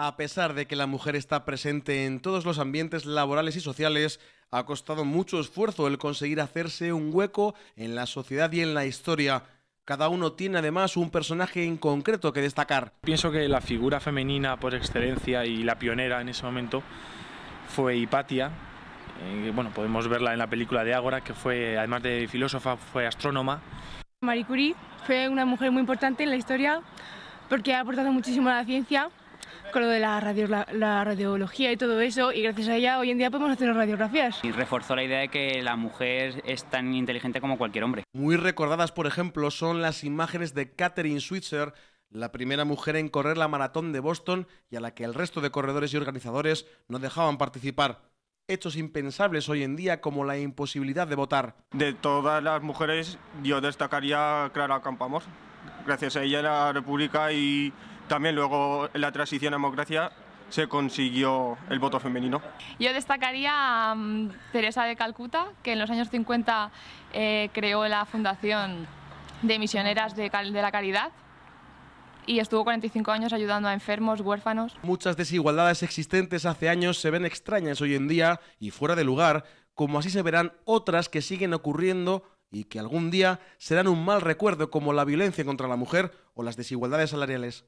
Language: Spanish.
A pesar de que la mujer está presente en todos los ambientes laborales y sociales, ha costado mucho esfuerzo el conseguir hacerse un hueco en la sociedad y en la historia. Cada uno tiene además un personaje en concreto que destacar. Pienso que la figura femenina por excelencia y la pionera en ese momento fue Hipatia. Eh, bueno, podemos verla en la película de Ágora, que fue, además de filósofa, fue astrónoma. Marie Curie fue una mujer muy importante en la historia porque ha aportado muchísimo a la ciencia con lo de la, radiología y todo eso, y gracias a ella hoy en día podemos hacer radiografías. Y reforzó la idea de que la mujer es tan inteligente como cualquier hombre. Muy recordadas, por ejemplo, son las imágenes de Catherine Switzer, la primera mujer en correr la maratón de Boston y a la que el resto de corredores y organizadores no dejaban participar hechos impensables hoy en día como la imposibilidad de votar. De todas las mujeres yo destacaría Clara Campamor. Gracias a ella la República y también luego en la transición a democracia se consiguió el voto femenino. Yo destacaría a mm, Teresa de Calcuta, que en los años 50 eh, creó la Fundación de Misioneras de, de la Caridad, y estuvo 45 años ayudando a enfermos, huérfanos. Muchas desigualdades existentes hace años se ven extrañas hoy en día y fuera de lugar, como así se verán otras que siguen ocurriendo y que algún día serán un mal recuerdo como la violencia contra la mujer o las desigualdades salariales.